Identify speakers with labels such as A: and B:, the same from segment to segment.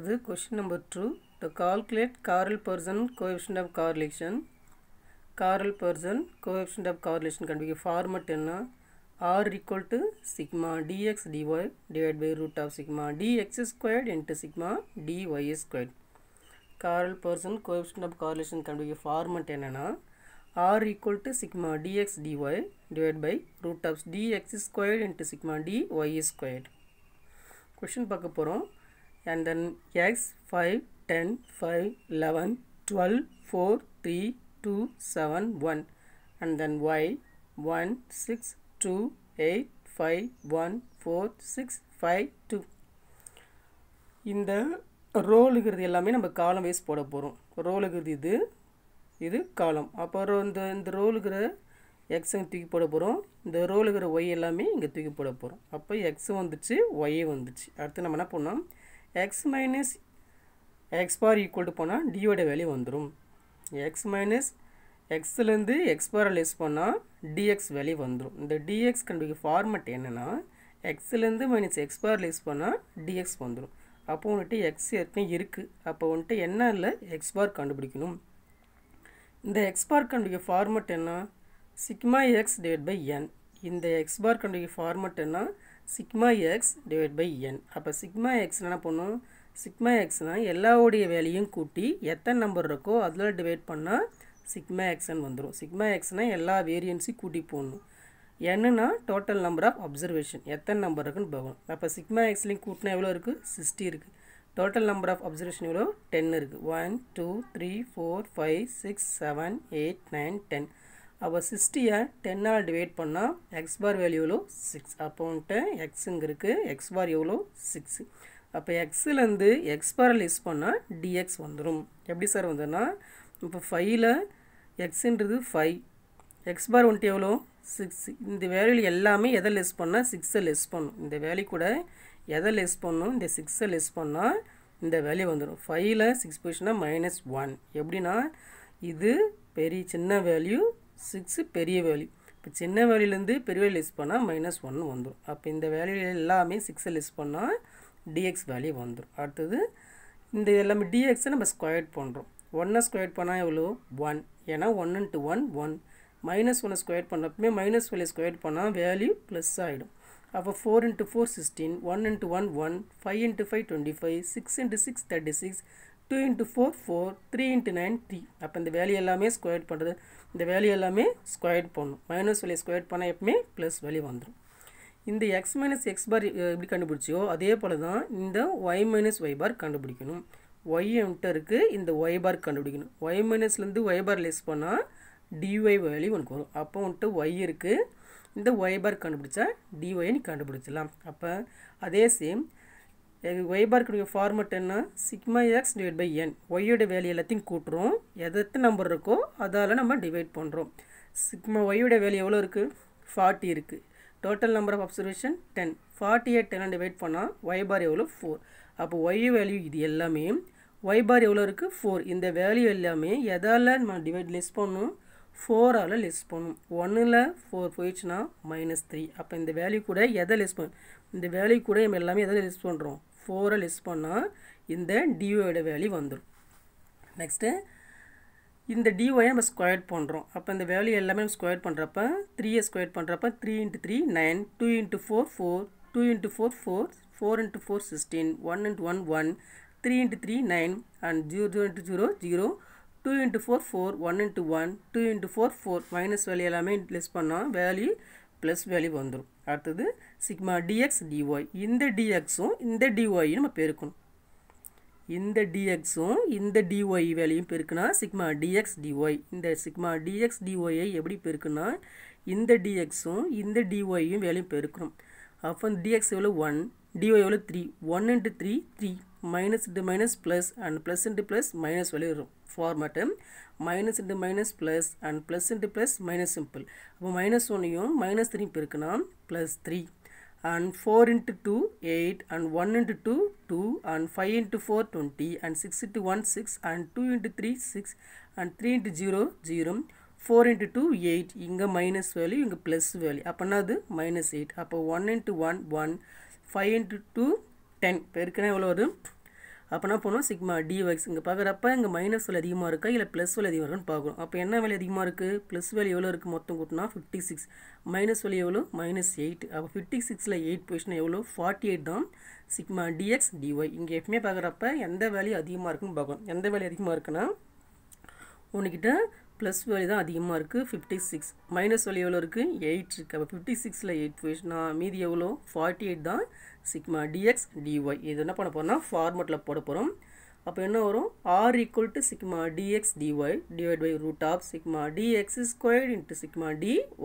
A: இது question number two the calculate Karl Pearson coefficient of correlation Karl Pearson coefficient of correlation கண்டுபிடிக்க format என்ன R equal to sigma dx dy divide by root of sigma DX squared into sigma DY squared Karl Pearson coefficient of correlation கண்டுபிடிக்க format என்னென்னா R equal to sigma dx dy divide by root of DX squared into sigma DY squared question பார்க்க போகிறோம் and then X five ten five eleven twelve four three two seven one and then Y one six two eight five one four six five two இந்த ரோலுங்கிறது எல்லாமே நம்ம காலம் wise போட போகிறோம் ரோலுங்கிறது இது இது காலம் அப்புறம் இந்த இந்த ரோலுங்கிற எக்ஸை தூக்கி போட போகிறோம் இந்த ரோலுங்கிற ஒய் எல்லாமே இங்கே தூக்கி போட போகிறோம் அப்போ எக்ஸும் வந்துச்சு ஒய்யும் வந்துச்சு அடுத்து நம்ம என்ன பண்ணோம் X minus X bar equal to போனால் டியோட வேல்யூ வந்துடும் எக்ஸ் மைனஸ் எக்ஸ்லேருந்து எக்ஸ் பாரை லெஸ் பண்ணால் டிஎக்ஸ் வேல்யூ வந்துடும் இந்த டிஎக்ஸ் கண்டுபிடிக்க ஃபார்மெட் என்னென்னா எக்ஸ்லேருந்து மைனஸ் எக்ஸ் பார் லெஸ் பண்ணால் டிஎக்ஸ் வந்துடும் அப்போ வந்துட்டு எக்ஸ் ஏற்கனவே இருக்குது அப்போ வந்துட்டு என்ன இல்லை எக்ஸ் பார் கண்டுபிடிக்கணும் இந்த x bar கண்டுபிடிக்க ஃபார்மெட் என்ன sigma X divided by N இந்த x bar கண்டுபிடிக்க ஃபார்மெட் என்ன sigma X divide by N அப்போ சிக்மா எக்ஸ்னால் என்ன பண்ணும் சிக்மா எக்ஸ்னால் எல்லாவுடைய வேலையும் கூட்டி எத்தனை நம்பர் இருக்கோ அதில் டிவைட் பண்ணால் சிக்மா எக்ஸ்ன்னு வந்துடும் சிக்மா எக்ஸ்னால் எல்லா வேரியன்ஸையும் கூட்டி போடணும் என்னன்னா டோட்டல் நம்பர் ஆஃப் அப்சர்வேஷன் எத்தனை நம்பர் இருக்குன்னு பார்க்கணும் அப்போ சிக்மா எக்ஸ்லேயும் கூட்டினா எவ்வளோ இருக்குது சிக்ஸ்டி இருக்குது டோட்டல் நம்பர் ஆஃப் அப்சர்வேஷன் எவ்வளோ டென் இருக்குது one two three four five six seven eight nine ten அப்போ சிக்ஸ்டியை டென்னால் டிவைட் பண்ணால் எக்ஸ் பார் வேல்யூ எவ்வளோ சிக்ஸ் அப்போ வந்துட்டு எக்ஸுங்க இருக்குது எக்ஸ் பார் எவ்வளோ சிக்ஸு அப்போ எக்ஸுலேருந்து எக்ஸ் பார் லெஸ் பண்ணால் டிஎக்ஸ் வந்துடும் எப்படி சார் வந்துன்னா இப்போ ஃபைவ்ல எக்ஸுன்றது ஃபைவ் எக்ஸ் பார் வந்துட்டு எவ்வளோ சிக்ஸ் இந்த வேல்யூவில் எல்லாமே எதை லெஸ் பண்ணால் சிக்ஸை லெஸ் பண்ணும் இந்த வேல்யூ கூட எதை லெஸ் பண்ணும் இந்த சிக்ஸை லெஸ் பண்ணால் இந்த வேல்யூ வந்துடும் ஃபைவ்ல சிக்ஸ் பொசிஷனாக மைனஸ் ஒன் எப்படின்னா இது பெரிய சின்ன வேல்யூ சிக்ஸு பெரிய வேல்யூ இப்போ சின்ன வேல்யூலேருந்து பெரிய வேல்யூ லெஸ் பண்ணால் மைனஸ் ஒன் வந்துடும் அப்போ இந்த வேல்யூ எல்லாமே சிக்ஸை லெஸ் பண்ணால் டிஎக்ஸ் வேல்யூ வந்துடும் அடுத்தது இந்த எல்லாமே டிஎக்ஸை நம்ம ஸ்கொயர்ட் பண்ணுறோம் ஒன்னை ஸ்கொயர் பண்ணால் எவ்வளோ ஒன் ஏன்னா one into one one minus ஒன்று ஸ்கொயர் பண்ணப்பமே மைனஸ் ஒன்னை ஸ்கொயர் பண்ணால் வேல்யூ ப்ளஸ் ஆகிடும் அப்போ four into four sixteen one into one one five into five twenty five six into six thirty six two into four four three into nine three அப்போ இந்த value எல்லாமே square பண்ணுறது இந்த value எல்லாமே square பண்ணும் minus வேலையை square பண்ணால் எப்பவுமே ப்ளஸ் வேல்யூ வந்துடும் இந்த எக்ஸ் மைனஸ் எக்ஸ் பார் எப்படி கண்டுபிடிச்சியோ அதே போல் தான் இந்த ஒய் மைனஸ் ஒய் பார் கண்டுபிடிக்கணும் ஒய் என்கிட்ட இருக்குது இந்த ஒய் பார் கண்டுபிடிக்கணும் ஒய் மைனஸ்லேருந்து ஒய் பார் லெஸ் பண்ணால் டிஒய் வேல்யூ உனக்கு வரும் அப்போ வந்துட்டு ஒய் இருக்குது இந்த ஒய் பார் கண்டுபிடிச்சா டிஒயை நீ கண்டுபிடிச்சிடலாம் அப்போ அதே சேம் ஒய்பார்க்குடைய ஃபார்மெட் என்ன sigma X divide by N ஒய்யோட வேல்யூ எல்லாத்தையும் கூட்டுறோம் எதத்து நம்பர் இருக்கோ அதால் நம்ம டிவைட் பண்ணுறோம் சிக்மா ஒய்யோட வேல்யூ எவ்வளோ இருக்குது ஃபார்ட்டி இருக்குது total number of observation ten ஃபார்ட்டியை டென் டிவைட் பண்ணால் ஒய்பார் பார் எவ்வளோ ஃபோர் அப்போ ஒய் வேல்யூ இது எல்லாமே ஒய்பார் எவ்வளோ இருக்குது ஃபோர் இந்த வேல்யூ எல்லாமே எதால் நம்ம டிவைட் லெஸ் பண்ணணும் ஃபோரால் லெஸ் பண்ணும் ஒன்றில் ஃபோர் போயிடுச்சுன்னா மைனஸ் த்ரீ அப்போ இந்த வேல்யூ கூட எதை லெஸ் பண்ணும் இந்த வேல்யூ கூட நம்ம எல்லாமே எதை லெஸ் பண்ணுறோம் ஃபோரை லெஸ் பண்ணால் இந்த டிஓயோட வேல்யூ வந்துடும் நெக்ஸ்ட்டு இந்த டிஓயை நம்ம ஸ்கொயர் பண்ணுறோம் அப்போ இந்த வேல்யூ எல்லாமே நம்ம ஸ்கொயர் பண்ணுறப்ப த்ரீயை ஸ்கொயர் பண்ணுறப்ப three into three nine two into four four two into four four four into four sixteen one into one one three into three nine and zero zero into zero zero two into four four one into one two into four four minus value எல்லாமே less பண்ணால் value plus value வந்துடும் அடுத்தது sigma dx DY இந்த டிஎக்ஸும் இந்த டிஒயும் நம்ம பெருக்கணும் இந்த டிஎக்ஸும் இந்த டிஒய் வேலையும் பெருக்குனா சிக்மா டிஎக்ஸ் டிஒய் இந்த சிக்மா டிஎக்ஸ் டிஒயை எப்படி பெருக்குன்னா இந்த டிஎக்ஸும் இந்த டிஒயும் வேலையும் பெருக்கணும் அப்போ டிஎக்ஸ் எவ்வளோ ஒன் டிஒய் எவ்வளோ three one into three three minus into minus plus and plus into plus minus வேலையும் இருக்கும் format minus into minus plus and plus into plus minus simple அப்போ மைனஸ் ஒன்னையும் மைனஸ் த்ரீ இருக்குன்னா plus three and four into two eight and one into two two and five into four twenty and six into one six and two into three six and three into zero zero four into two eight இங்கே minus value இங்கே plus value அப்போனா அது minus eight அப்போ one into one one five into two ten இப்போ ஏற்கனவே எவ்வளோ வரும் அப்போ என்ன பண்ணுவோம் சிக்மா ஒய்ஸ் இங்கே பார்க்குறப்ப இங்கே மைனஸ் வேலை அதிகமாக இருக்கா இல்லை ப்ளஸ் வேலை அதிகமாக இருக்குன்னு பார்க்கணும் அப்போ என்ன வேலை அதிகமாக இருக்குது ப்ளஸ் வேலை எவ்வளோ இருக்குது மொத்தம் கூட்டினா ஃபிஃப்டி சிக்ஸ் மைனஸ் வேலை எவ்வளோ மைனஸ் எயிட் அப்போ ஃபிஃப்டி சிக்ஸில் எயிட் பொசிஷன் எவ்வளோ ஃபார்ட்டி எயிட் தான் சிக்மா டிஎக்ஸ் டிஒய் இங்கே எப்பவுமே பார்க்குறப்ப எந்த வேலையும் அதிகமாக இருக்குன்னு பார்க்கணும் எந்த வேலை அதிகமாக இருக்குன்னா உன்கிட்ட ப்ளஸ் வேல்யூ தான் அதிகமாக இருக்குது ஃபிஃப்டி சிக்ஸ் மைனஸ் வேல்யூ எவ்வளோ இருக்குது எயிட் இருக்குது அப்போ ஃபிஃப்டி சிக்ஸில் எயிட் போயிடுச்சுன்னா மீதி எவ்வளோ ஃபார்ட்டி எயிட் தான் சிக்மா டிஎக்ஸ் டிஒய் இது என்ன பண்ண போகிறோம்னா ஃபார்மெட்டில் போட போகிறோம் அப்போ என்ன வரும் R equal to sigma dx dy divide by root of sigma DX squared into sigma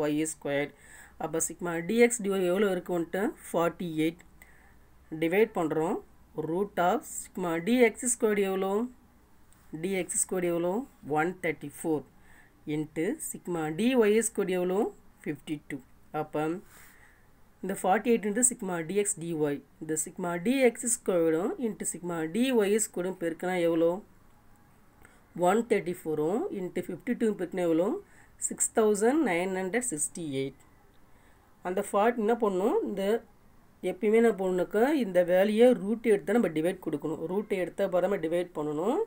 A: Y squared அப்போ சிக்மா டிஎக்ஸ் டிஒய் எவ்வளோ இருக்குன்ட்டு ஃபார்ட்டி எயிட் டிவைட் பண்ணுறோம் root of sigma DX squared எவ்வளோ டிஎக்ஸ் squared எவ்வளோ one thirty four into sigma D ஒய்எஸ் கோடி எவ்வளோ fifty two அப்போ இந்த forty eight into sigma DX D Y இந்த சிக்மா டிஎக்ஸ் கூடும் இன்ட்டு சிக்மா டி ஒய்எஸ் கூடும் பெருக்கினா எவ்வளோ ஒன் தேர்ட்டி ஃபோரும் இன்ட்டு ஃபிஃப்டி டூ பெருக்கினா எவ்வளோ six thousand nine hundred sixty eight அந்த ஃபார்ட் என்ன பண்ணணும் இந்த எப்பயுமே என்ன பண்ணணுக்கா இந்த வேலையை ரூட் எடுத்து நம்ம டிவைட் கொடுக்கணும் ரூட் எடுத்த அப்புறம் நம்ம டிவைட் பண்ணணும்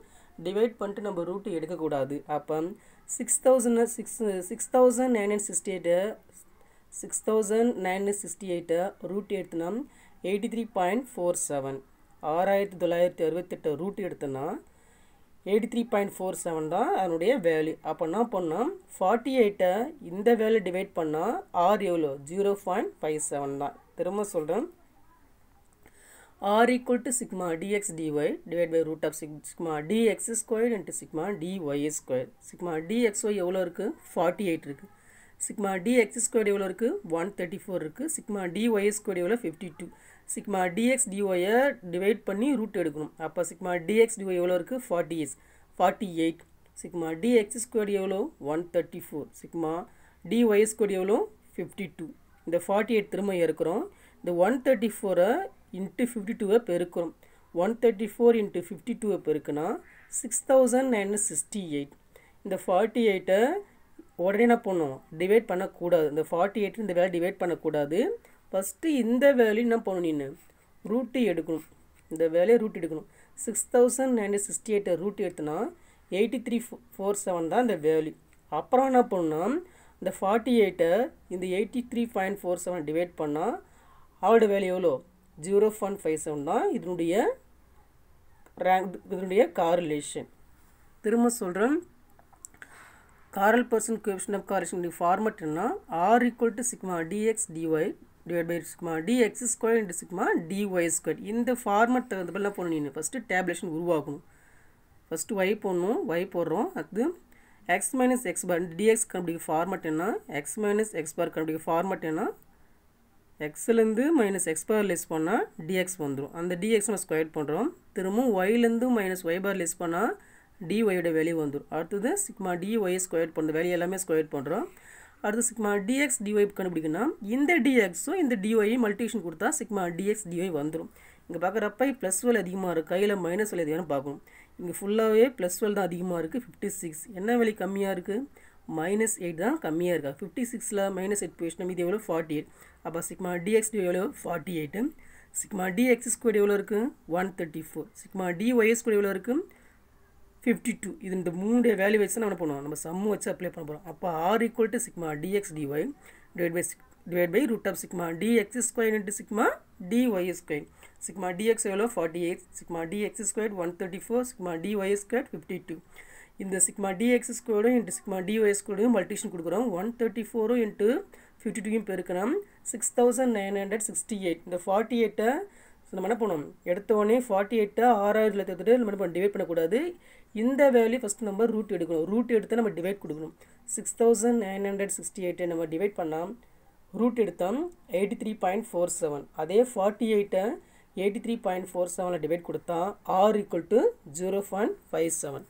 A: டிவைட் பண்ணிட்டு நம்ம ரூட்டு எடுக்கக்கூடாது அப்போ six thousand six six thousand nine hundred sixty eight six thousand nine hundred sixty எயிட்டை ரூட் எடுத்தோன்னா eighty three point four seven ஆறாயிரத்தி தொள்ளாயிரத்தி அறுபத்தெட்டு ரூட் எடுத்தோன்னா eighty three point four seven தான் அதனுடைய வேல்யூ அப்போ என்ன பண்ணோம் ஃபார்ட்டி எயிட்டை இந்த வேல்யூ டிவைட் பண்ணால் ஆர் எவ்வளோ ஜீரோ பாயிண்ட் ஃபைவ் செவன் தான் திரும்ப சொல்கிறேன் r equal to sigma dx dy divided by root of sigma dx squared into sigma dy square sigma DXY எவ்வளோ இருக்குது ஃபார்ட்டி எயிட் இருக்குது sigma dx squared எவ்வளோ இருக்குது ஒன் தேர்ட்டி ஃபோர் இருக்குது sigma dy squared எவ்வளோ ஃபிஃப்டி டூ sigma dx dyயை divide பண்ணி root எடுக்கணும் அப்போ sigma dx dy எவ்வளோ இருக்குது ஃபார்ட்டி எஸ் forty eight sigma dx squared எவ்வளோ one thirty four sigma dy squared எவ்வளோ ஃபிஃப்டி டூ இந்த ஃபார்ட்டி எயிட் திரும்ப இருக்கிறோம் இந்த ஒன் தேர்ட்டி ஃபோரை இன்ட்டு ஃபிஃப்டி டூவை பெருக்கிறோம் one thirty four into fifty டூவை பெருக்குனா six thousand nine sixty eight இந்த ஃபார்ட்டி எயிட்டை உடனே என்ன பண்ணும் டிவைட் பண்ணக்கூடாது இந்த ஃபார்ட்டி எயிட் இந்த வேலை டிவைட் பண்ணக்கூடாது ஃபஸ்ட்டு இந்த வேலையும் என்ன பண்ணணும் நீ ரூட்டு எடுக்கணும் இந்த வேலையை ரூட் எடுக்கணும் சிக்ஸ் தௌசண்ட் நைன் சிக்ஸ்டி எயிட்டை ரூட் எடுத்தோன்னா எயிட்டி த்ரீ ஃபோர் செவன் தான் இந்த வேல்யூ அப்புறம் என்ன பண்ணுன்னா இந்த ஃபார்ட்டி எயிட்டை இந்த eighty three point four seven divide பண்ணால் அவளோட வேல்யூ எவ்வளோ ஜீரோ பாயிண்ட் ஃபைவ் செவன் தான் இதனுடைய ரேங்க் இதனுடைய காரிலேஷன் திரும்ப சொல்கிறேன் காரல் பர்சன் கொஷின் ஆஃப் காரிலேஷனுடைய ஃபார்மட் என்ன R equal to sigma dx dy divide by sigma dx square into sigma dy square இந்த ஃபார்மட் தகுந்த மாதிரிலாம் போகணும் நீங்கள் ஃபஸ்ட்டு டேப்லேஷன் உருவாக்கணும் ஃபஸ்ட்டு ஒய் போடணும் ஒய் போடுறோம் அது X minus X bar DX கண்டுபிடிக்க ஃபார்மட் என்ன எக்ஸ் மைனஸ் எக்ஸ் பார் கண்டுபிடிக்க ஃபார்மட் என்ன எக்ஸ்லேருந்து மைனஸ் எக்ஸ் பார் லெஸ் பண்ணால் டிஎக்ஸ் வந்துடும் அந்த டிஎக்ஸ் நம்ம ஸ்கொயர் பண்ணுறோம் திரும்பவும் ஒய்லேருந்து மைனஸ் ஒய் பார் லெஸ் பண்ணால் டிஒயோட வேல்யூ வந்துடும் அடுத்தது சிக்மா டிஒய் ஸ்கொயர் பண்ணுற வேல்யூ எல்லாமே ஸ்கொயர் பண்ணுறோம் அடுத்து சிக்மா டிஎக்ஸ் டிஒய் கண்டுபிடிக்கணும்னா இந்த டிஎக்ஸும் இந்த டிஒய் மல்டிஷன் கொடுத்தா சிக்மா டிஎக்ஸ் டிஒய் வந்துடும் இங்கே பார்க்குறப்ப ப்ளஸ் டுவெல் அதிகமாக இருக்குது கையில் மைனஸ் டுவெல் அதிகம்னு பார்க்கணும் இங்கே ஃபுல்லாகவே ப்ளஸ் டுவெல் தான் அதிகமாக இருக்குது ஃபிஃப்டி சிக்ஸ் என்ன வேல்யூ கம்மியாக இருக்குது மைனஸ் எயிட் தான் கம்மியாக இருக்கா ஃபிஃப்டி சிக்ஸில் மைனஸ் எயிட் போயிடுச்சுனா இது எவ்வளோ ஃபார்ட்டி எயிட் அப்போ சிக்மா டிஎக்ஸ்டி எவ்வளோ forty eight sigma dx square எவ்வளோ இருக்குது one thirty four sigma dy square எவ்வளோ இருக்குது ஃபிஃப்டி டூ இது இந்த மூணு வேல்யூ வச்சு தான் என்ன பண்ணுவோம் நம்ம சம்மு வச்சு அப்ளை பண்ண போகிறோம் அப்போ r equal to sigma dx dy divide by சிக் divide by root of sigma dx square into sigma dy square sigma d x எவ்வளோ forty eight sigma dx square one thirty four sigma dy square fifty two இந்த sigma d x ஸ்கொயரும் into sigma d y ஸ்கொயரும் மல்டிஷன் கொடுக்குறோம் one thirty ஃபோரும் into fifty டூயும் பெருக்கணும் six thousand nine hundred sixty eight இந்த ஃபார்ட்டி எயிட்டை நம்ம என்ன பண்ணணும் எடுத்த உடனே ஃபார்ட்டி எயிட்டை ஆறாயிரத்தில் எடுத்துகிட்டு நம்ம என்ன பண்ண டிவைட் பண்ணக்கூடாது இந்த வேல்யூ ஃபஸ்ட் நம்ம ரூட் எடுக்கணும் ரூட் எடுத்து நம்ம டிவைட் கொடுக்கணும் six thousand nine hundred sixty எயிட்டை நம்ம டிவைட் பண்ணால் ரூட் எடுத்தோம் eighty three point four seven அதே ஃபார்ட்டி எயிட்டை எயிட்டி த்ரீ பாயிண்ட் ஃபோர் செவனில் டிவைட் கொடுத்தா r equal to zero point five seven